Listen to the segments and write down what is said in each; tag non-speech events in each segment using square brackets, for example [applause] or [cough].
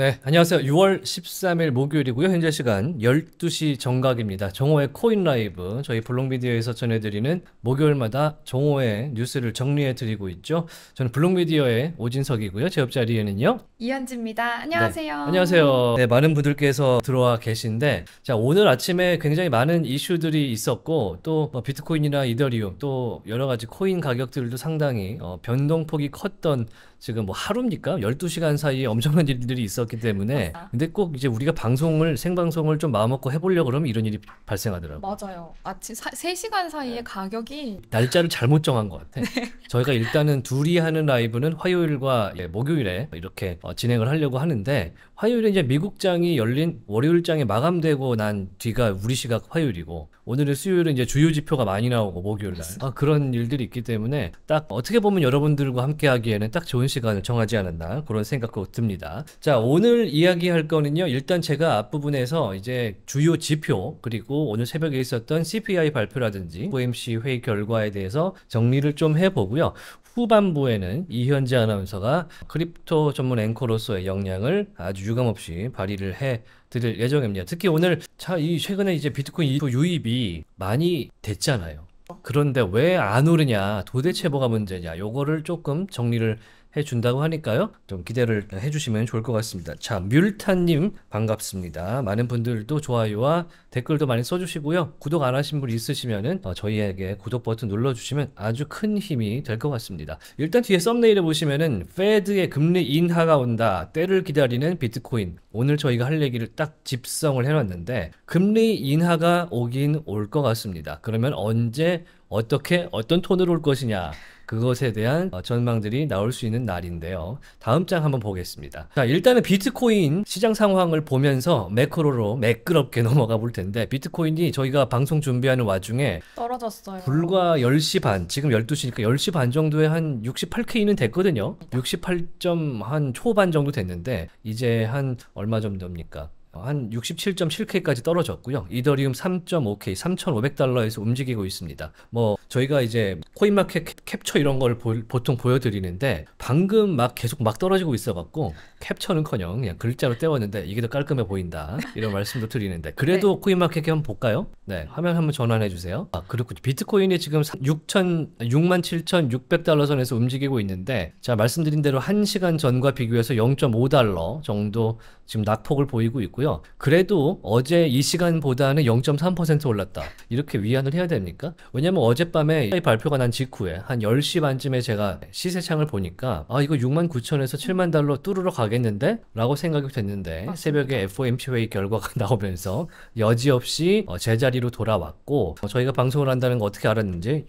네, 안녕하세요. 6월 13일 목요일이고요. 현재 시간 12시 정각입니다. 정호의 코인 라이브 저희 블록미디어에서 전해드리는 목요일마다 정호의 뉴스를 정리해 드리고 있죠. 저는 블록미디어의 오진석이고요. 제 옆자리에는요. 이현지입니다. 안녕하세요. 네, 안녕하세요. 네, 많은 분들께서 들어와 계신데 자, 오늘 아침에 굉장히 많은 이슈들이 있었고 또뭐 비트코인이나 이더리움 또 여러 가지 코인 가격들도 상당히 어, 변동폭이 컸던 지금 뭐 하루입니까? 12시간 사이에 엄청난 일들이 있었기 때문에 근데 꼭 이제 우리가 방송을 생방송을 좀 마음먹고 해보려고 그러면 이런 일이 발생하더라고요. 맞아요. 아침 사, 3시간 사이에 네. 가격이 날짜를 잘못 정한 것 같아. [laughs] 네. 저희가 일단은 둘이 하는 라이브는 화요일과 예, 목요일에 이렇게 어, 진행을 하려고 하는데 화요일은 이제 미국장이 열린 월요일장이 마감되고 난 뒤가 우리 시각 화요일이고 오늘은 수요일은 이제 주요 지표가 많이 나오고 목요일 날 아, 그런 일들이 있기 때문에 딱 어떻게 보면 여러분들과 함께 하기에는 딱 좋은 시간을 정하지 않았나 그런 생각도 듭니다. 자 오늘 이야기할 거는요 일단 제가 앞부분에서 이제 주요 지표 그리고 오늘 새벽에 있었던 CPI 발표라든지 FOMC 회의 결과에 대해서 정리를 좀 해보고요. 후반부에는 이현재 아나운서가 크립토 전문 앵커로서의 역량을 아주 유감없이 발휘를 해 드릴 예정입니다. 특히 오늘 자이 최근에 이제 비트코인 유입이 많이 됐잖아요. 그런데 왜 안 오르냐 도대체 뭐가 문제냐 요거를 조금 정리를 해준다고 하니까요. 좀 기대를 해주시면 좋을 것 같습니다. 자, 뮬타님 반갑습니다. 많은 분들도 좋아요와 댓글도 많이 써주시고요. 구독 안 하신 분 있으시면은 어, 저희에게 구독 버튼 눌러주시면 아주 큰 힘이 될 것 같습니다. 일단 뒤에 썸네일에 보시면은 페드의 금리 인하가 온다. 때를 기다리는 비트코인. 오늘 저희가 할 얘기를 딱 집성을 해놨는데 금리 인하가 오긴 올 것 같습니다. 그러면 언제 어떻게 어떤 톤으로 올 것이냐 그것에 대한 어, 전망들이 나올 수 있는 날인데요. 다음 장 한번 보겠습니다. 자, 일단은 비트코인 시장 상황을 보면서 매크로로 매끄럽게 [laughs] 넘어가 볼 텐데 비트코인이 저희가 방송 준비하는 와중에 떨어졌어요. 불과 10시 반, 지금 12시니까 10시 반 정도에 한 68K는 됐거든요. 68점 한 초반 정도 됐는데 이제 한 얼마 정도입니까? 어, 한 67.7K까지 떨어졌고요. 이더리움 3.5K, 3,500달러에서 움직이고 있습니다. 뭐 저희가 이제 코인마켓 캡처 이런 걸 보, 보통 보여드리는데 방금 막 계속 막 떨어지고 있어갖고 캡처는커녕 그냥 글자로 떼웠는데 이게 더 깔끔해 보인다 이런 말씀도 드리는데 그래도 네. 코인마켓 한번 볼까요? 네 화면 한번 전환해 주세요. 아 그렇군요. 비트코인이 지금 6천 6 7,600달러 선에서 움직이고 있는데 자 말씀드린 대로 1시간 전과 비교해서 0.5달러 정도 지금 낙폭을 보이고 있고 있고요. 그래도 어제 이 시간보다는 0.3% 올랐다. 이렇게 위안을 해야 됩니까? 왜냐면 어젯밤에 발표가 난 직후에 한 10시 반쯤에 제가 시세창을 보니까 아 이거 6만 9천에서 7만 달러 뚜루러 가겠는데? 라고 생각이 됐는데 맞습니다. 새벽에 FOMC 회의 결과가 [laughs] 나오면서 여지없이 어, 제자리로 돌아왔고 어, 저희가 방송을 한다는 거 어떻게 알았는지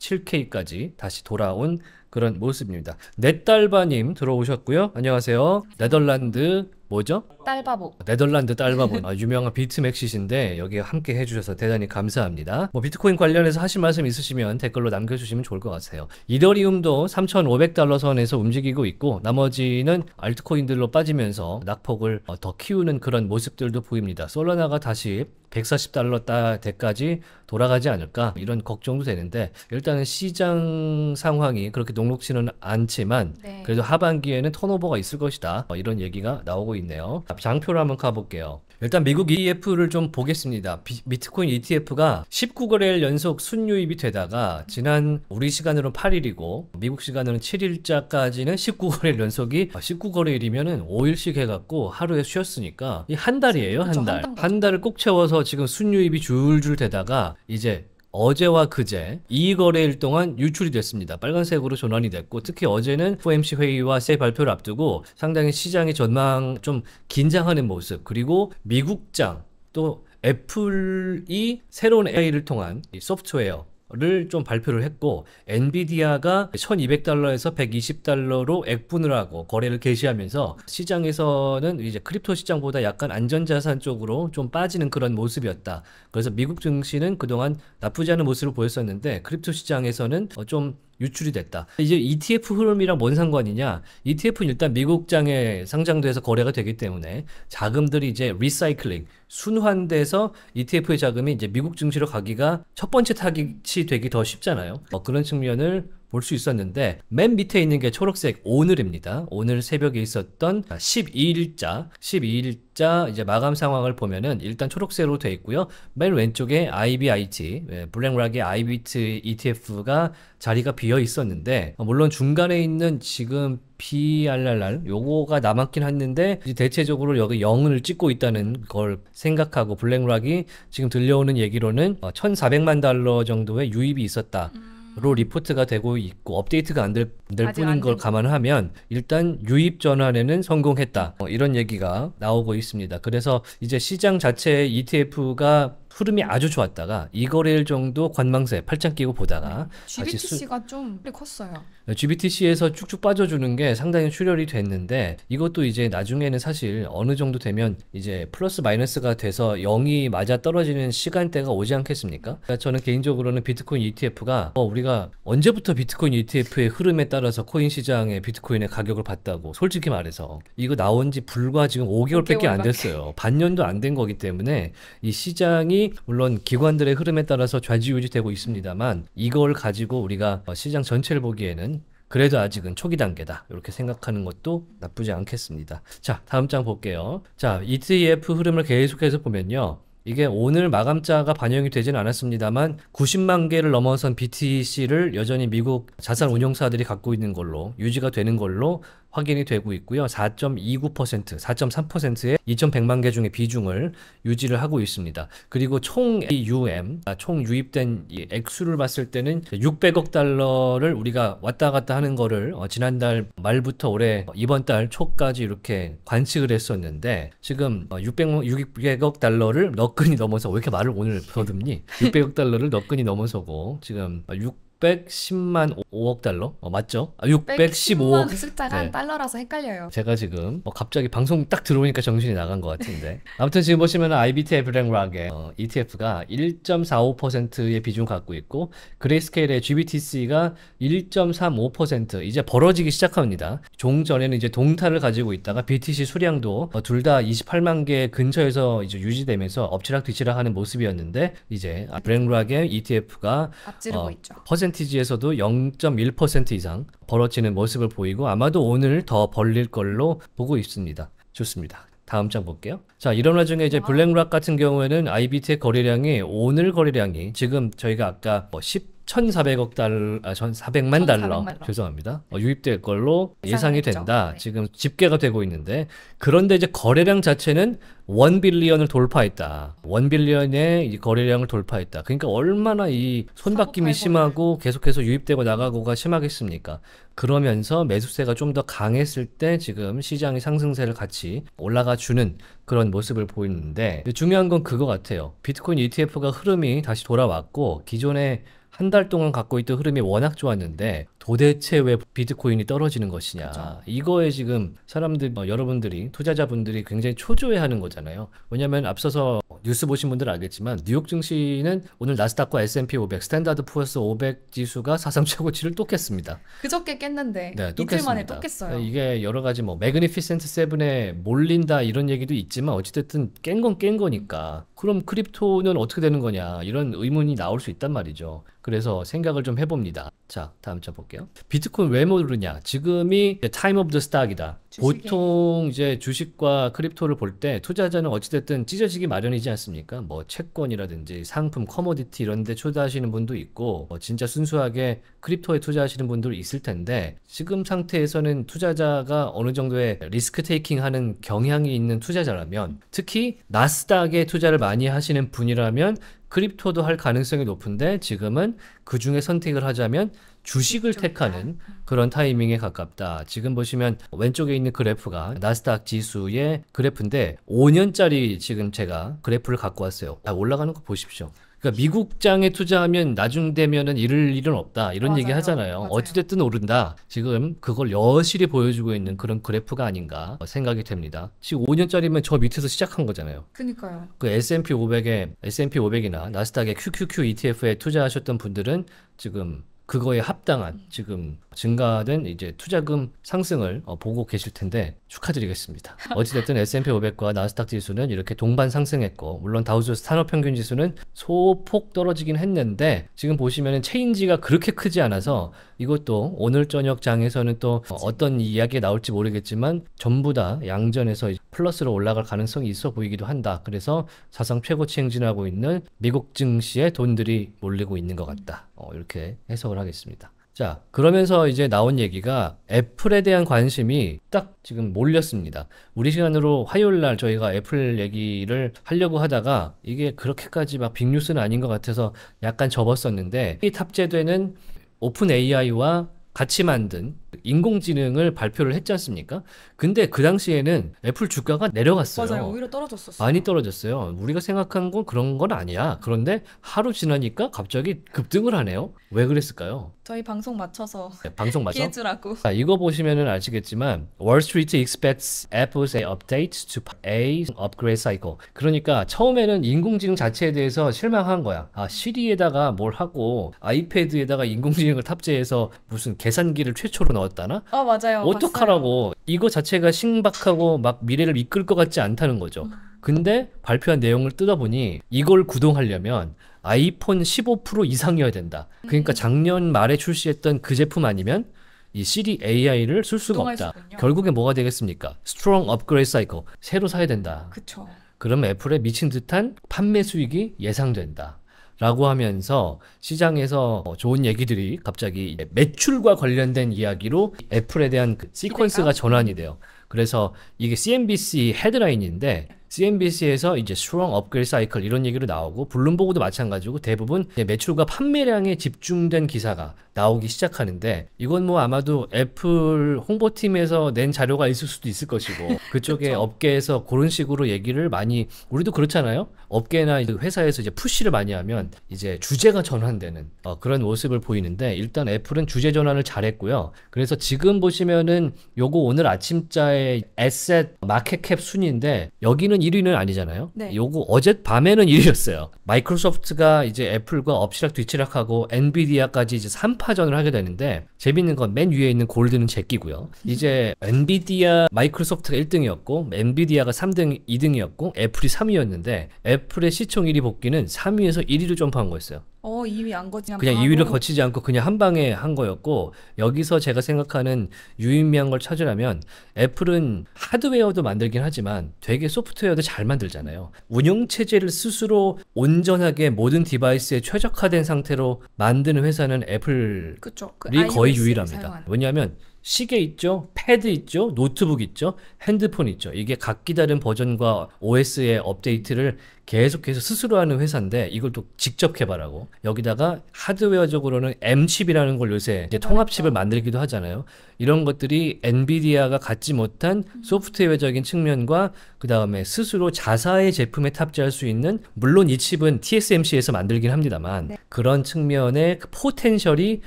67K까지 다시 돌아온 그런 모습입니다. 넷달바님 네 들어오셨고요. 안녕하세요. 네덜란드 뭐죠? 딸바보 아, 네덜란드 딸바보 아, 유명한 비트맥시신데 여기 함께 해주셔서 대단히 감사합니다 뭐 비트코인 관련해서 하실 말씀 있으시면 댓글로 남겨주시면 좋을 것 같아요 이더리움도 3,500달러 선에서 움직이고 있고 나머지는 알트코인들로 빠지면서 낙폭을 어, 더 키우는 그런 모습들도 보입니다 솔라나가 다시 140달러 대까지 돌아가지 않을까 이런 걱정도 되는데 일단은 시장 상황이 그렇게 녹록지는 않지만 네. 그래도 하반기에는 턴오버가 있을 것이다 어, 이런 얘기가 나오고 있네요. 장표를 한번 가볼게요. 일단 미국 ETF를 좀 보겠습니다. 비, 비트코인 ETF가 19거래일 연속 순유입이 되다가 지난 우리 시간으로는 8일이고 미국 시간으로는 7일자까지는 19거래일 연속이 19거래일이면은 5일씩 해갖고 하루에 쉬었으니까 이 한 달이에요 한 달. 한 달을 꼭 채워서 지금 순유입이 줄줄 되다가 이제 어제와 그제 이거래일 동안 유출이 됐습니다. 빨간색으로 전환이 됐고 특히 어제는 FOMC 회의와 새 발표를 앞두고 상당히 시장의 전망 좀 긴장하는 모습 그리고 미국장 또 애플이 새로운 AI를 통한 소프트웨어 를좀 발표를 했고 엔비디아가 1200달러에서 120달러로 액분을 하고 거래를 개시하면서 시장에서는 이제 크립토 시장보다 약간 안전자산 쪽으로 좀 빠지는 그런 모습이었다. 그래서 미국 증시는 그동안 나쁘지 않은 모습을 보였었는데 크립토 시장에서는 어, 좀 유출이 됐다. 이제 ETF 흐름이랑 뭔 상관이냐? ETF는 일단 미국장에 상장돼서 거래가 되기 때문에 자금들이 이제 리사이클링, 순환돼서 ETF의 자금이 이제 미국 증시로 가기가 첫 번째 타깃이 되기 더 쉽잖아요. 어, 그런 측면을 볼수 있었는데 맨 밑에 있는 게 초록색 오늘입니다. 오늘 새벽에 있었던 12일자 12일자 이제 마감 상황을 보면은 일단 초록색으로 되어 있고요. 맨 왼쪽에 IBIT 예, 블랙락의 IBIT e ETF가 자리가 비어 있었는데 어, 물론 중간에 있는 지금 PRRR 요거가 남았긴 했는데 대체적으로 여기 0을 찍고 있다는 걸 생각하고 블랙락이 지금 들려오는 얘기로는 1,400만 어, 달러 정도의 유입이 있었다. 음. 로 리포트가 되고 있고 업데이트가 안될 될 뿐인 걸 감안하면 일단 유입 전환에는 성공했다 어, 이런 얘기가 나오고 있습니다. 그래서 이제 시장 자체의 ETF가 흐름이 아주 좋았다가 이거래일 정도 관망세 팔짱 끼고 보다가 네. GBTC가 수... 좀 컸어요. 네, GBTC에서 쭉쭉 빠져주는 게 상당히 출혈이 됐는데 이것도 이제 나중에는 사실 어느 정도 되면 이제 플러스 마이너스가 돼서 0이 맞아 떨어지는 시간대가 오지 않겠습니까? 그러니까 저는 개인적으로는 비트코인 ETF가 어, 우리가 언제부터 비트코인 ETF의 흐름에 따라서 코인 시장의 비트코인의 가격을 봤다고 솔직히 말해서 이거 나온 지 불과 지금 5개월밖에 5개월 안 됐어요. 반년도 안 된 거기 때문에 이 시장이 물론 기관들의 흐름에 따라서 좌지우지되고 있습니다만 이걸 가지고 우리가 어, 시장 전체를 보기에는 그래도 아직은 초기 단계다 이렇게 생각하는 것도 나쁘지 않겠습니다 자 다음 장 볼게요 자 ETF 흐름을 계속해서 보면요 이게 오늘 마감자가 반영이 되지는 않았습니다만 90만 개를 넘어선 BTC를 여전히 미국 자산 운용사들이 갖고 있는 걸로 유지가 되는 걸로 확인이 되고 있고요. 4.29%, 4.3%의 2,100만 개 중에 비중을 유지를 하고 있습니다. 그리고 총 AUM, 아, 총 유입된 액수를 봤을 때는 600억 달러를 우리가 왔다 갔다 하는 거를 어, 지난달 말부터 올해 이번 달 초까지 이렇게 관측을 했었는데 지금 600, 어, 600억 달러를 너끈히 넘어서 왜 이렇게 말을 오늘 더듬니? 600억 달러를 너끈히 넘어서고 지금 6 어, 610만 5억 달러? 어, 맞죠? 아, 615억. 숫자가 네. 달러라서 헷갈려요. 제가 지금 뭐 갑자기 방송 딱 들어오니까 정신이 나간 것 같은데. 아무튼 지금 보시면 IBT 에브랭락의 어, ETF가 1.45%의 비중 갖고 있고 그레이스케일의 GBTC가 1.35% 이제 벌어지기 시작합니다. 종전에는 이제 동탄을 가지고 있다가 BTC 수량도 어, 둘다 28만 개 근처에서 이제 유지되면서 엎치락 뒤치락 하는 모습이었는데 이제 브랭락의 아, ETF가 앞지르고 어, 있죠. 퍼센티지에서도 0.1% 이상 벌어지는 모습을 보이고 아마도 오늘 더 벌릴 걸로 보고 있습니다. 좋습니다. 다음 장 볼게요. 자, 이런 와중에 이제 블랙락 같은 경우에는 IBT의 거래량이 오늘 거래량이 지금 저희가 아까 뭐10 1,400억 아, 달러, 아, 1,400만 달러, 죄송합니다. 어, 유입될 걸로 예상이 했죠. 된다. 네. 지금 집계가 되고 있는데 그런데 이제 거래량 자체는 1 빌리언을 돌파했다. 1 빌리언의 거래량을 돌파했다. 그러니까 얼마나 이 손바뀜이 심하고 계속해서 유입되고 나가고가 심하겠습니까? 그러면서 매수세가 좀 더 강했을 때 지금 시장이 상승세를 같이 올라가 주는 그런 모습을 보이는데 중요한 건 그거 같아요. 비트코인 ETF가 흐름이 다시 돌아왔고 기존에 한달 동안 갖고 있던 흐름이 워낙 좋았는데 도대체 왜 비트코인이 떨어지는 것이냐. 그렇죠. 이거에 지금 사람들, 뭐 여러분들이, 투자자분들이 굉장히 초조해 하는 거잖아요. 왜냐면 앞서서 뉴스 보신 분들 알겠지만 뉴욕 증시는 오늘 나스닥과 S&P 500, 스탠다드 푸어스 500 지수가 사상 최고치를 또 깼습니다. 그저께 깼는데 네, 이틀 깼습니다. 만에 또 깼어요. 네, 이게 여러 가지 뭐 매그니피센트 세븐에 몰린다 이런 얘기도 있지만 어찌됐든 깬 건 깬 거니까 그럼 크립토는 어떻게 되는 거냐 이런 의문이 나올 수 있단 말이죠. 그래서 생각을 좀 해봅니다. 자 다음 차 볼게요. 비트코인 왜 모르냐? 지금이 타임 오브 더 스탁이다. 그 보통 이제 주식과 크립토를 볼 때 투자자는 어찌됐든 찢어지기 마련이지 않습니까? 뭐 채권이라든지 상품, 커머디티 이런 데 투자하시는 분도 있고 뭐 진짜 순수하게 크립토에 투자하시는 분들 있을 텐데 지금 상태에서는 투자자가 어느 정도의 리스크 테이킹 하는 경향이 있는 투자자라면 특히 나스닥에 투자를 많이 하시는 분이라면 크립토도 할 가능성이 높은데 지금은 그 중에 선택을 하자면 주식을 택하는 음. 그런 타이밍에 가깝다. 지금 보시면 왼쪽에 있는 그래프가 나스닥 지수의 그래프인데 5년짜리 지금 제가 그래프를 갖고 왔어요. 다 올라가는 거 보십시오. 그러니까 예. 미국장에 투자하면 나중 되면은 잃을 일은 없다 이런 맞아요. 얘기 하잖아요. 아요 어찌됐든 오른다. 지금 그걸 여실히 보여주고 있는 그런 그래프가 아닌가 생각이 됩니다. 지금 5년짜리면 저 밑에서 시작한 거잖아요. 그니까요. 그 S&P 500에 S&P 500이나 나스닥의 QQQ ETF에 투자하셨던 분들은 지금 그거에 합당한 지금 증가된 이제 투자금 상승을 어, 보고 계실 텐데 축하드리겠습니다. 어찌됐든 S&P 500과 나스닥 지수는 이렇게 동반 상승했고 물론 다우조 산업평균 지수는 소폭 떨어지긴 했는데 지금 보시면 체인지가 그렇게 크지 않아서 이것도 오늘 저녁 장에서는 또 어떤 이야기가 나올지 모르겠지만 전부 다 양전에서 플러스로 올라갈 가능성이 있어 보이기도 한다. 그래서 사상 최고치 행진하고 있는 미국 증시에 돈들이 몰리고 있는 것 같다. 어, 이렇게 해석을 하겠습니다. 자, 그러면서 이제 나온 얘기가 애플에 대한 관심이 딱 지금 몰렸습니다. 우리 시간으로 화요일 날 저희가 애플 얘기를 하려고 하다가 이게 그렇게까지 막 빅뉴스는 아닌 것 같아서 약간 접었었는데 이 탑재되는 오픈 AI와 같이 만든 인공지능을 발표를 했지 않습니까? 근데 그 당시에는 애플 주가가 내려갔어요. 맞아요. 오히려 떨어졌었어요. 많이 떨어졌어요. 우리가 생각한 건 그런 건 아니야. 그런데 하루 지나니까 갑자기 급등을 하네요. 왜 그랬을까요? 저희 방송 맞춰서 네, 방송 맞춰 피해주라고. 자, 이거 보시면은 아시겠지만 Wall Street expects Apple's update to a upgrade cycle. 그러니까 처음에는 인공지능 자체에 대해서 실망한 거야. 아, 시리에다가 뭘 하고 아이패드에다가 인공지능을 탑재해서 무슨 계산기를 최초로 넣어 나왔다나? 어 맞아요. 어떡하라고. 봤어요. 이거 자체가 신박하고 막 미래를 이끌 것 같지 않다는 거죠. 근데 발표한 내용을 뜯어보니 이걸 구동하려면 아이폰 15 프로 이상이어야 된다. 그러니까 음. 작년 말에 출시했던 그 제품 아니면 이 s i AI를 쓸 수가 없다. 있군요. 결국에 뭐가 되겠습니까? 스트롱 업그레이드 사이클. 새로 사야 된다. 그쵸. 그럼 애플의 미친 듯한 판매 수익이 예상된다. 라고 하면서 시장에서 좋은 얘기들이 갑자기 매출과 관련된 이야기로 애플에 대한 그 시퀀스가 전환이 돼요. 그래서 이게 CNBC 헤드라인인데 CNBC에서 이제 strong upgrade cycle 이런 얘기로 나오고 블룸버그도 마찬가지고 대부분 매출과 판매량에 집중된 기사가 나오기 시작하는데 이건 뭐 아마도 애플 홍보팀에서 낸 자료가 있을 수도 있을 것이고 [laughs] 그쪽에 업계에서 그런 식으로 얘기를 많이 우리도 그렇잖아요 업계나 회사에서 이제 푸시를 많이 하면 이제 주제가 전환되는 어, 그런 모습을 보이는데 일단 애플은 주제 전환을 잘했고요 그래서 지금 보시면은 요거 오늘 아침자의 에셋 마켓캡 순인데 여기는 오늘은 1위는 아니잖아요. 네. 요거 어젯밤에는 1위였어요. 마이크로소프트가 이제 애플과 엎치락 뒤치락하고 엔비디아까지 이제 3파전을 하게 되는데 재밌는 건 맨 위에 있는 골드는 제끼고요. 이제 엔비디아 마이크로소프트가 1등이었고 엔비디아가 3등 2등이었고 애플이 3위였는데 애플의 시총 1위 복귀는 3위에서 1위로 점프한 거였어요. 어, 2위 안 거치지 그냥 2위를 거치지 않고 그냥 한 방에 한 거였고 여기서 제가 생각하는 유의미한 걸 찾으려면 애플은 하드웨어도 만들긴 하지만 되게 소프트웨어도 잘 만들잖아요. 운영 체제를 스스로 온전하게 모든 디바이스에 최적화된 상태로 만드는 회사는 애플이 그쵸, 그 거의 유일합니다. 사용하는. 왜냐하면 시계 있죠, 패드 있죠, 노트북 있죠, 핸드폰 있죠. 이게 각기 다른 버전과 OS의 업데이트를 계속해서 스스로 하는 회사인데 이걸 또 직접 개발하고 여기다가 하드웨어적으로는 M칩이라는 걸 요새 이제 통합칩을 만들기도 하잖아요. 이런 것들이 엔비디아가 갖지 못한 음. 소프트웨어적인 측면과 그 다음에 스스로 자사의 제품에 탑재할 수 있는 물론 이 칩은 TSMC에서 만들긴 합니다만 네. 그런 측면의 그 포텐셜이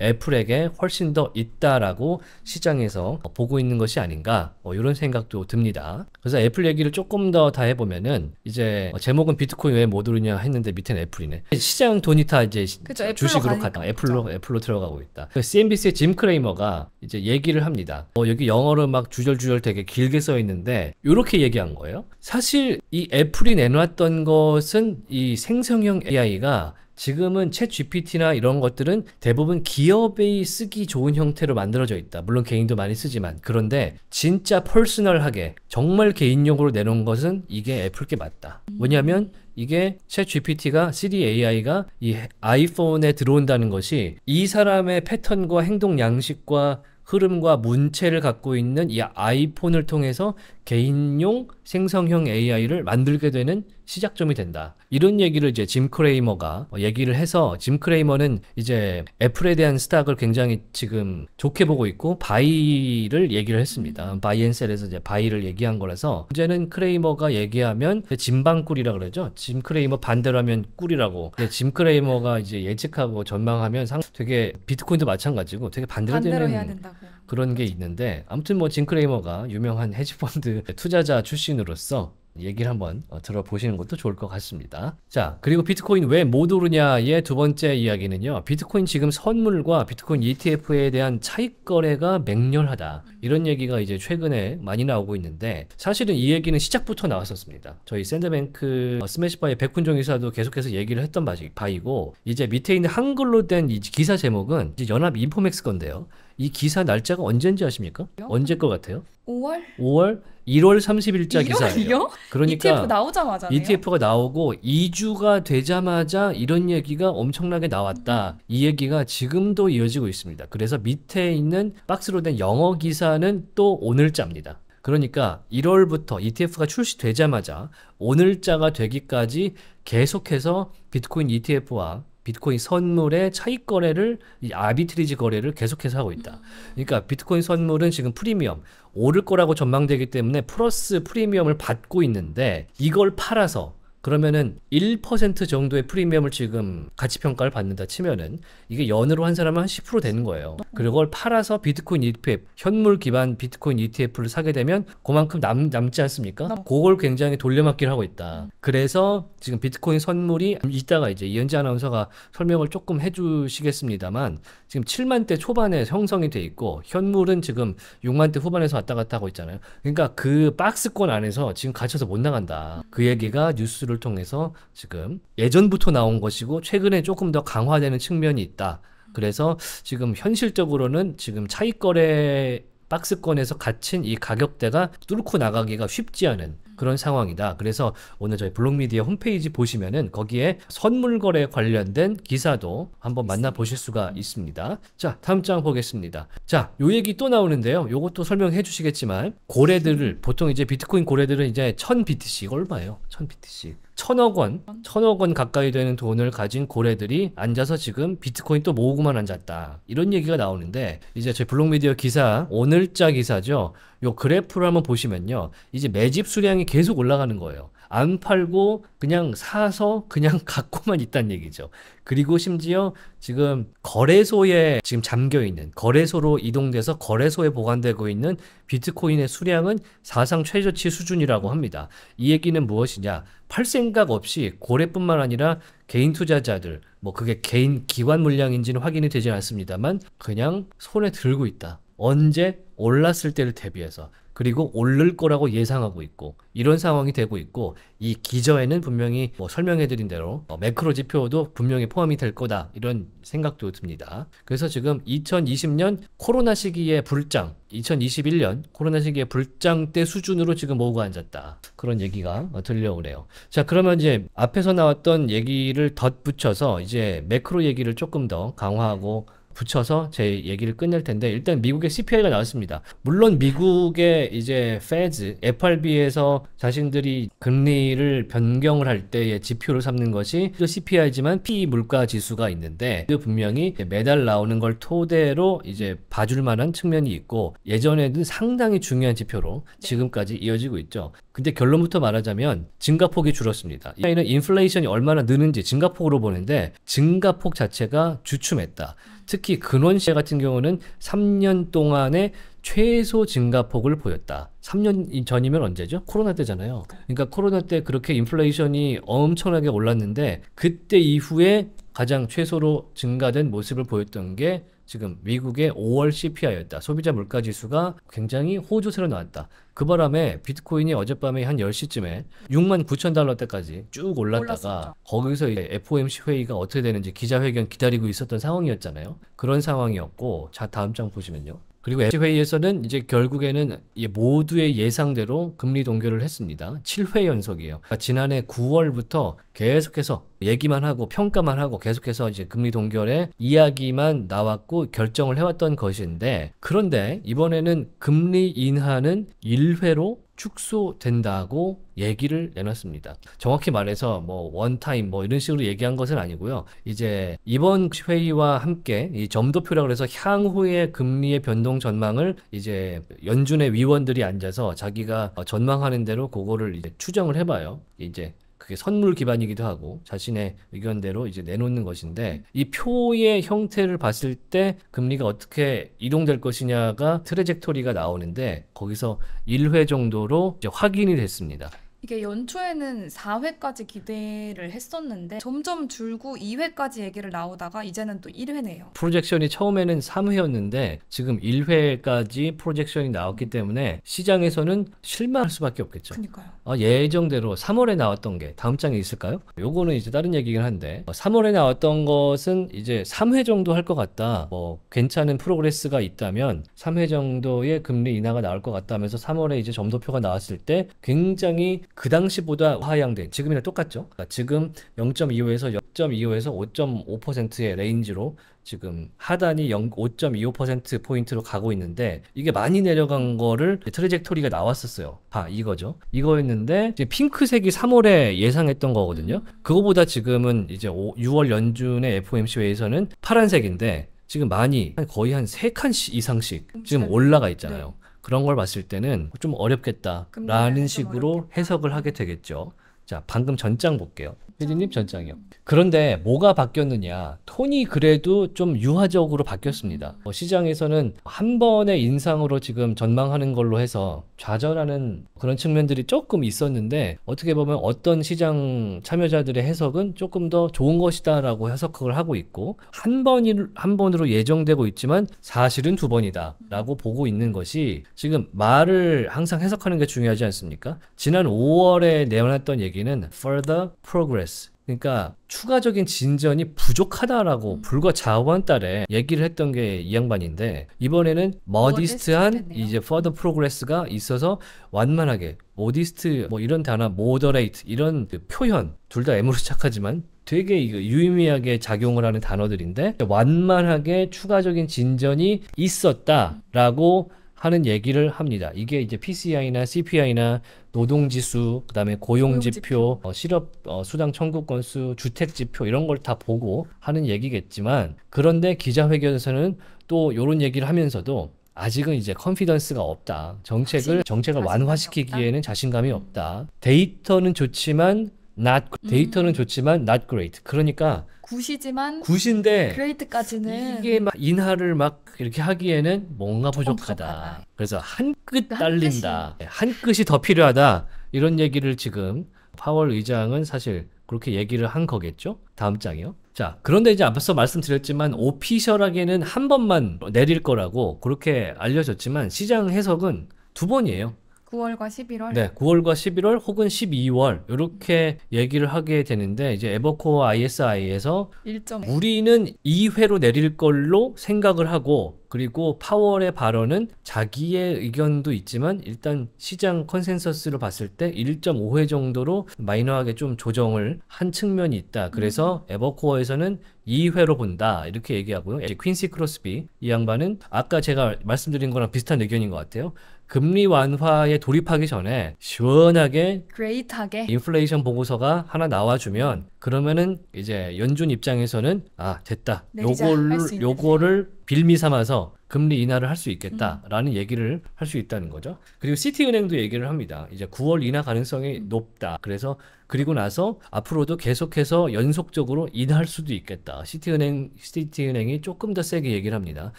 애플에게 훨씬 더 있다라고 시장에서 보고 있는 것이 아닌가 뭐 이런 생각도 듭니다. 그래서 애플 얘기를 조금 더 다 해보면은 이제 뭐 제목은 비트코인 왜 못 오르냐 했는데 밑에는 애플이네. 시장 돈이 다 이제 그쵸, 주식으로 갔다 애플로 애플로 들어가고 있다. 그 CNBC의 짐 크레이머가 이제 얘기를 합니다. 어, 여기 영어로 막 주절주절 되게 길게 써 있는데 이렇게 얘기한 거예요. 사실 이 애플이 내놨던 것은 이 생성형 AI가 지금은 채 GPT나 이런 것들은 대부분 기업이 쓰기 좋은 형태로 만들어져 있다. 물론 개인도 많이 쓰지만 그런데 진짜 퍼스널하게 정말 개인용으로 내놓은 것은 이게 애플게 맞다. 왜냐하면 이게 채 GPT가 Siri AI가 이 아이폰에 들어온다는 것이 이 사람의 패턴과 행동 양식과 흐름과 문체를 갖고 있는 이 아이폰을 통해서 개인용 생성형 AI를 만들게 되는 시작점이 된다. 이런 얘기를 이제 짐 크레이머가 얘기를 해서 짐 크레이머는 이제 애플에 대한 스탁을 굉장히 지금 좋게 보고 있고 바이를 얘기를 했습니다. 음. 바이앤셀에서 이제 바이를 얘기한 거라서 이제는 크레이머가 얘기하면 짐방꿀이라 그러죠. 짐 크레이머 반대로 하면 꿀이라고. 짐 크레이머가 이제 예측하고 전망하면 상 되게 비트코인도 마찬가지고 되게 반대로, 반대로 되는 그런 게 있는데 아무튼 뭐 짐 크레이머가 유명한 헤지펀드 투자자 출신으로서 얘기를 한번 어, 들어보시는 것도 좋을 것 같습니다. 자, 그리고 비트코인 왜 못 오르냐의 두 번째 이야기는요. 비트코인 지금 선물과 비트코인 ETF에 대한 차익 거래가 맹렬하다. 이런 얘기가 이제 최근에 많이 나오고 있는데 사실은 이 얘기는 시작부터 나왔었습니다. 저희 샌드뱅크 어, 스매시바의 백훈종 이사도 계속해서 얘기를 했던 바이고 이제 밑에 있는 한글로 된 기사 제목은 연합 인포맥스 건데요. 이 기사 날짜가 언제인지 아십니까? 언제 것 같아요? 5월? 5월 1월 30일자 기사예요. [laughs] 그러니까 ETF 나오자마자 ETF가 나오고 2주가 되자마자 이런 얘기가 엄청나게 나왔다. 이 얘기가 지금도 이어지고 있습니다. 그래서 밑에 있는 박스로 된 영어 기사는 또 오늘자입니다. 그러니까 1월부터 ETF가 출시되자마자 오늘자가 되기까지 계속해서 비트코인 ETF와 비트코인 선물의 차익 거래를 이 아비트리지 거래를 계속해서 하고 있다. 그러니까 비트코인 선물은 지금 프리미엄 오를 거라고 전망되기 때문에 플러스 프리미엄을 받고 있는데 이걸 팔아서 그러면은 1% 정도의 프리미엄을 지금 가치 평가를 받는다 치면은 이게 연으로 한 사람은 한 10% 되는 거예요. 그걸 리 팔아서 비트코인 ETF, 현물 기반 비트코인 ETF를 사게 되면 그만큼 남, 남지 않습니까? 네. 그걸 굉장히 돌려막기를 하고 있다. 음. 그래서 지금 비트코인 선물이 이따가 이제 이현지 아나운서가 설명을 조금 해주시겠습니다만 지금 7만 대 초반에 형성이 돼 있고 현물은 지금 6만 대 후반에서 왔다 갔다 하고 있잖아요. 그러니까 그 박스권 안에서 지금 갇혀서 못 나간다. 그 얘기가 뉴스를 연구를 통해서 지금 예전부터 나온 것이고 최근에 조금 더 강화되는 측면이 있다. 그래서 지금 현실적으로는 지금 차익 거래 박스권에서 갇힌 이 가격대가 뚫고 나가기가 쉽지 않은 그런 상황이다. 그래서 오늘 저희 블록미디어 홈페이지 보시면은 거기에 선물 거래 관련된 기사도 한번 만나보실 수가 있습니다. 자, 다음 장 보겠습니다. 자, 요 얘기 또 나오는데요. 요것도 설명해 주시겠지만 고래들을 보통 이제 비트코인 고래들은 이제 1000BTC 얼마예요? 1000BTC. 천억 원, 천억 원 가까이 되는 돈을 가진 고래들이 앉아서 지금 비트코인 또 모으고만 앉았다. 이런 얘기가 나오는데, 이제 저희 블록미디어 기사, 오늘자 기사죠. 요 그래프를 한번 보시면요. 이제 매집 수량이 계속 올라가는 거예요. 안 팔고 그냥 사서 그냥 [laughs] 갖고만 있다는 얘기죠. 그리고 심지어 지금 거래소에 지금 잠겨 있는 거래소로 이동돼서 거래소에 보관되고 있는 비트코인의 수량은 사상 최저치 수준이라고 합니다. 이 얘기는 무엇이냐? 팔 생각 없이 고래뿐만 아니라 개인 투자자들 뭐 그게 개인 기관 물량인지는 확인이 되지 않습니다만 그냥 손에 들고 있다. 언제 올랐을 때를 대비해서 그리고 오를 거라고 예상하고 있고 이런 상황이 되고 있고 이 기저에는 분명히 뭐 설명해드린 대로 어, 매크로 지표도 분명히 포함이 될 거다 이런 생각도 듭니다. 그래서 지금 2020년 코로나 시기의 불장 2021년 코로나 시기의 불장 때 수준으로 지금 모으고 앉았다 그런 얘기가 어, 들려오네요. 자 그러면 이제 앞에서 나왔던 얘기를 덧붙여서 이제 매크로 얘기를 조금 더 강화하고 붙여서 제 얘기를 끝낼 텐데 일단 미국의 CPI가 나왔습니다. 물론 미국의 이제 페즈, FRB에서 자신들이 금리를 변경을 할 때의 지표를 삼는 것이 CPI지만 PE 물가 지수가 있는데 그 분명히 매달 나오는 걸 토대로 이제 봐줄 만한 측면이 있고 예전에는 상당히 중요한 지표로 네. 지금까지 이어지고 있죠. 근데 결론부터 말하자면 증가폭이 줄었습니다. 이 p i 는 인플레이션이 얼마나 느는지 증가폭으로 보는데 증가폭 자체가 주춤했다. 특히 근원 시야 같은 경우는 3년 동안의 최소 증가폭을 보였다. 3년 전이면 언제죠? 코로나 때잖아요. 그러니까 코로나 때 그렇게 인플레이션이 엄청나게 올랐는데 그때 이후에 가장 최소로 증가된 모습을 보였던 게 지금 미국의 5월 CPI였다. 소비자 물가 지수가 굉장히 호조세로 나왔다. 그 바람에 비트코인이 어젯밤에 한 10시쯤에 6만 9천 달러대까지 쭉 올랐다가 올랐었죠. 거기서 이제 FOMC 회의가 어떻게 되는지 기자회견 기다리고 있었던 상황이었잖아요. 그런 상황이었고 자 다음 장 보시면요. 그리고 MC 회의에서는 이제 결국에는 모두의 예상대로 금리 동결을 했습니다. 7회 연속이에요. 그러니까 지난해 9월부터 계속해서 얘기만 하고 평가만 하고 계속해서 이제 금리 동결의 이야기만 나왔고 결정을 해왔던 것인데 그런데 이번에는 금리 인하는 1회로 축소된다고 얘기를 내놨습니다. 정확히 말해서 뭐 원타임 뭐 이런 식으로 얘기한 것은 아니고요. 이제 이번 회의와 함께 이 점도표라고 해서 향후의 금리의 변동 전망을 이제 연준의 위원들이 앉아서 자기가 전망하는 대로 그거를 이제 추정을 해봐요. 이제 그게 선물 기반이기도 하고 자신의 의견대로 이제 내놓는 것인데 이 표의 형태를 봤을 때 금리가 어떻게 이동될 것이냐가 트레젝토리가 나오는데 거기서 1회 정도로 확인이 됐습니다. 이게 연초에는 4회까지 기대를 했었는데 점점 줄고 2회까지 얘기를 나오다가 이제는 또 1회네요. 프로젝션이 처음에는 3회였는데 지금 1회까지 프로젝션이 나왔기 때문에 시장에서는 실망할 수밖에 없겠죠. 그러니까요. 아, 어, 예정대로 3월에 나왔던 게 다음 장에 있을까요? 요거는 이제 다른 얘기긴 한데 3월에 어, 나왔던 것은 이제 3회 정도 할 것 같다. 뭐 괜찮은 프로그레스가 있다면 3회 정도의 금리 인하가 나올 것 같다면서 3월에 이제 점도표가 나왔을 때 굉장히 그 당시보다 하향된 지금이랑 똑같죠. 그러니까 지금 0.25에서 0.25에서 5.5%의 레인지로 지금 하단이 5.25% 포인트로 가고 있는데 이게 많이 내려간 거를 트레젝토리가 나왔었어요. 아 이거죠. 이거였는데 핑크색이 3월에 예상했던 거거든요. 그거보다 지금은 이제 5, 6월 연준의 FOMC 회에서는 파란색인데 지금 많이 거의 한3칸 이상씩 지금 네. 올라가 있잖아요. 그런 걸 봤을 때는 좀 어렵겠다라는 식으로 해석을 하게 되겠죠. 자, 방금 전장 볼게요. 피디님 전장이요. 그런데 뭐가 바뀌었느냐. 톤이 그래도 좀 유화적으로 바뀌었습니다. 어, 시장에서는 한 번의 인상으로 지금 전망하는 걸로 해서 좌절하는 그런 측면들이 조금 있었는데 어떻게 보면 어떤 시장 참여자들의 해석은 조금 더 좋은 것이다라고 해석을 하고 있고 한 번이 한 번으로 예정되고 있지만 사실은 두 번이다라고 보고 있는 것이 지금 말을 항상 해석하는 게 중요하지 않습니까? 지난 5월에 내놨던 얘기는 further progress progress. 그러니까 추가적인 진전이 부족하다라고 음. 불과 자원 달에 얘기를 했던 게 이 양반인데 이번에는 머디스트한 어, 이제 further progress가 있어서 완만하게 모디스트 뭐 이런 단어 moderate 이런 그 표현 둘다 M으로 시작하지만 되게 이거 유의미하게 작용을 하는 단어들인데 완만하게 추가적인 진전이 있었다라고 음. 하는 얘기를 합니다. 이게 이제 PCI나 CPI나 노동지수, 그 다음에 고용지표, 어, 실업 어, 수당 청구 건수, 주택지표 이런 걸 다 보고 하는 얘기겠지만 그런데 기자회견에서는 또 이런 얘기를 하면서도 아직은 이제 컨피던스가 없다. 정책을 정책을 완화시키기에는 자신감이 없다. 데이터는 좋지만 not 데이터는 음. 좋지만 not great. 그러니까 굿이지만 굿인데 그레이트까지는 이게 막 인하를 막 이렇게 하기에는 뭔가 부족하다. 부족하다. 그래서 한끗 그 딸린다. 한 끗이 더 필요하다. 이런 얘기를 지금 파월 의장은 사실 그렇게 얘기를 한 거겠죠? 다음 장이요. 자, 그런데 이제 앞서 말씀드렸지만 오피셜하게는 한 번만 내릴 거라고 그렇게 알려졌지만 시장 해석은 두 번이에요. 9월과 11월. 네, 9월과 11월 혹은 12월 이렇게 얘기를 하게 되는데 이제 에버코어 ISI에서 1.5. 우리는 2회로 내릴 걸로 생각을 하고 그리고 파월의 발언은 자기의 의견도 있지만 일단 시장 컨센서스를 봤을 때 1.5회 정도로 마이너하게 좀 조정을 한 측면이 있다. 그래서 음. 에버코어에서는 2회로 본다. 이렇게 얘기하고요. 퀸시 크로스비 이 양반은 아까 제가 말씀드린 거랑 비슷한 의견인 것 같아요. 금리 완화에 돌입하기 전에 시원하게 그레이트하게 인플레이션 보고서가 하나 나와주면 그러면은 이제 연준 입장에서는 아 됐다. 요걸 요거를 빌미 삼아서 금리 인하를 할 수 있겠다라는 음. 얘기를 할 수 있다는 거죠. 그리고 시티은행도 얘기를 합니다. 이제 9월 인하 가능성이 음. 높다. 그래서 그리고 나서 앞으로도 계속해서 연속적으로 인하할 수도 있겠다. 시티은행 시티은행이 조금 더 세게 얘기를 합니다.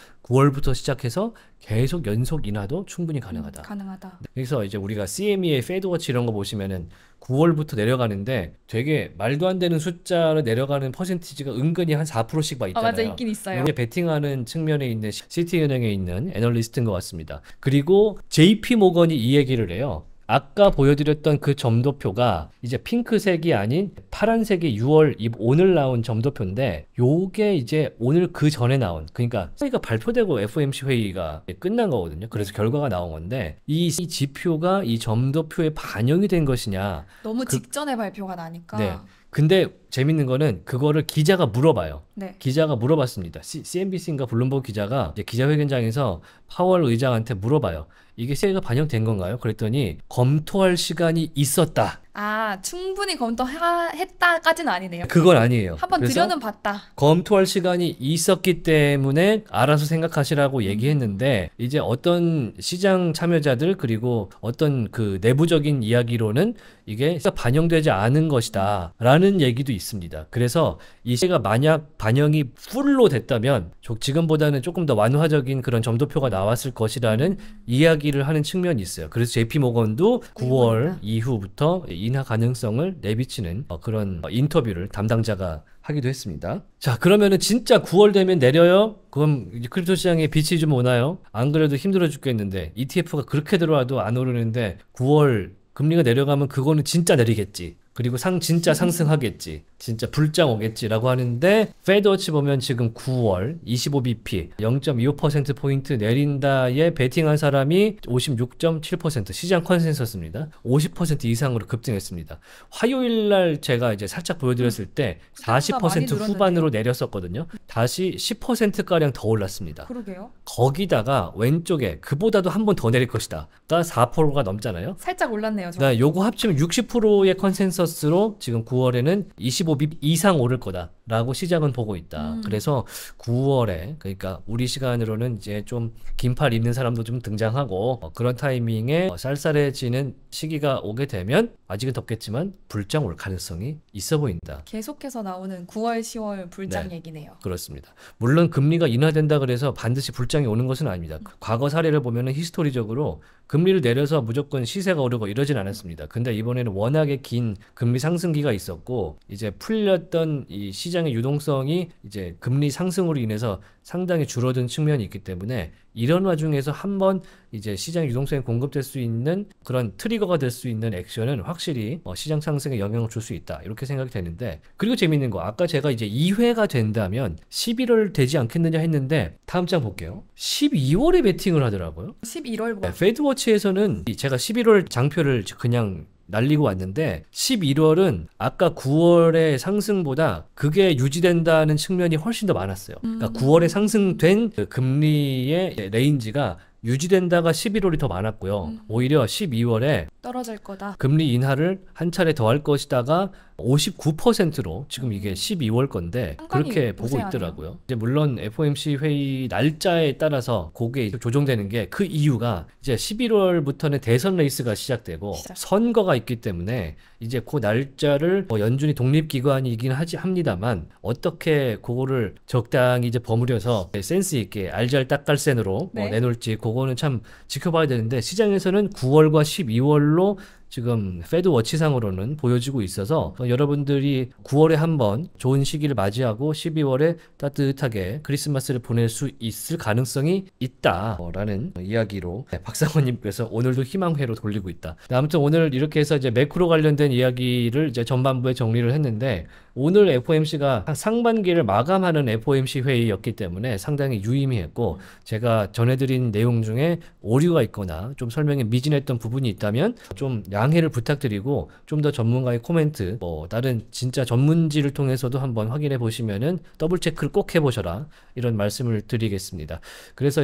9월부터 시작해서 계속 연속 인하도 충분히 가능하다. 음, 가능하다. 그래서 이제 우리가 CME의 페드워치 이런 거 보시면은 9월부터 내려가는데 되게 말도 안 되는 숫자로 내려가는 퍼센티지가 은근히 한 4%씩 막 아, 있잖아요. 어, 맞아 있긴 있어요. 베팅하는 측면에 있는 시티은행에 있는 애널리스트인 것 같습니다. 그리고 JP 모건이 이 얘기를 해요. 아까 보여드렸던 그 점도표가 이제 핑크색이 아닌 파란색이 6월 오늘 나온 점도표인데 요게 이제 오늘 그 전에 나온 그러니까 회의가 발표되고 FOMC 회의가 끝난 거거든요. 그래서 결과가 나온 건데 이, 지표가 이 점도표에 반영이 된 것이냐 너무 그 직전에 발표가 나니까 네. 근데 재밌는 거는 그거를 기자가 물어봐요. 네. 기자가 물어봤습니다. C, n b c 인가 블룸버그 기자가 기자회견장에서 파월 의장한테 물어봐요. 이게 세가 반영된 건가요? 그랬더니 검토할 시간이 있었다. 아 충분히 검토했다까지는 아니네요. 그건 아니에요. 한번 들여는 봤다. 검토할 시간이 있었기 때문에 알아서 생각하시라고 얘기했는데 이제 어떤 시장 참여자들 그리고 어떤 그 내부적인 이야기로는 이게 반영되지 않은 것이다라는 얘기도 있습니다. 그래서 이 시가 만약 반영이 풀로 됐다면 지금보다는 조금 더 완화적인 그런 점도표가 나왔을 것이라는 이야기를 하는 측면이 있어요. 그래서 JP 모건도 9월 이후부터 인하 가능성을 내비치는 어, 그런 어, 인터뷰를 담당자가 하기도 했습니다. 자, 그러면은 진짜 9월 되면 내려요? 그럼 크립토 시장에 빛이 좀 오나요? 안 그래도 힘들어 죽겠는데 ETF가 그렇게 들어와도 안 오르는데 9월 금리가 내려가면 그거는 진짜 내리겠지. 그리고 상 진짜 음. 상승하겠지. 진짜 불장 오겠지라고 하는데 페드워치 보면 지금 9월 25bp 0.25% 포인트 내린다에 베팅한 사람이 56.7% 시장 컨센서스입니다. 50% 이상으로 급등했습니다. 화요일 날 제가 이제 살짝 보여드렸을 음. 때40% 그러니까 후반으로 내렸었거든요. 다시 10% 가량 더 올랐습니다. 그러게요. 거기다가 왼쪽에 그보다도 한 번 더 내릴 것이다. 가 4%가 넘잖아요. 살짝 올랐네요. 저. 그 네, 요거 합치면 60%의 컨센서스 플러스로 지금 9월에는 25 b 이상 오를 거다. 라고 시장은 보고 있다. 음. 그래서 9월에 그러니까 우리 시간으로는 이제 좀 긴팔 입는 사람도 좀 등장하고 어, 그런 타이밍에 어, 쌀쌀해지는 시기가 오게 되면 아직은 덥겠지만 불장 올 가능성이 있어 보인다. 계속해서 나오는 9월, 10월 불장 네, 얘기네요. 그렇습니다. 물론 금리가 인하된다 그래서 반드시 불장이 오는 것은 아닙니다. 음. 과거 사례를 보면은 히스토리적으로 금리를 내려서 무조건 시세가 오르고 이러진 않았습니다. 근데 이번에는 워낙에 긴 금리 상승기가 있었고 이제 풀렸던 이 시장 시장의 유동성이 이제 금리 상승으로 인해서 상당히 줄어든 측면이 있기 때문에 이런 와중에서 한번 이제 시장 유동성이 공급될 수 있는 그런 트리거가 될 수 있는 액션은 확실히 어 시장 상승에 영향을 줄 수 있다 이렇게 생각이 되는데 그리고 재밌는 거 아까 제가 이제 2회가 된다면 11월 되지 않겠느냐 했는데 다음 장 볼게요 12월에 베팅을 하더라고요 11월 뭐. 네, 페드워치에서는 제가 11월 장표를 그냥 날리고 왔는데 11월은 아까 9월의 상승보다 그게 유지된다는 측면이 훨씬 더 많았어요. 그러니까 음. 그러니까 9월에 상승된 그 금리의 레인지가 유지된다가 11월이 더 많았고요. 음. 오히려 12월에 떨어질 거다. 금리 인하를 한 차례 더 할 것이다가 59%로 지금 이게 12월 건데 그렇게 보고 있더라고요. 이제 물론 FOMC 회의 날짜에 따라서 그게 조정되는 게 그 이유가 이제 11월부터는 대선 레이스가 시작되고 시작. 선거가 있기 때문에 이제 그 날짜를 뭐 연준이 독립기관이긴 하지 합니다만 어떻게 그거를 적당히 이제 버무려서 센스 있게 알잘딱갈센으로 뭐 네. 뭐 내놓을지 그거는 참 지켜봐야 되는데 시장에서는 9월과 12월로 지금 페드 워치상으로는 보여지고 있어서 여러분들이 9월에 한번 좋은 시기를 맞이하고 12월에 따뜻하게 크리스마스를 보낼 수 있을 가능성이 있다라는 이야기로 네, 박상원님께서 오늘도 희망회로 돌리고 있다. 네, 아무튼 오늘 이렇게 해서 이제 매크로 관련된 이야기를 이제 전반부에 정리를 했는데 오늘 FOMC가 상반기를 마감하는 FOMC 회의였기 때문에 상당히 유의미했고 제가 전해드린 내용 중에 오류가 있거나 좀 설명에 미진했던 부분이 있다면 좀 양해를 부탁드리고 좀 더 전문가의 코멘트 뭐 다른 진짜 전문지를 통해서도 한번 확인해 보시면은 더블 체크를 꼭 해보셔라 이런 말씀을 드리겠습니다. 그래서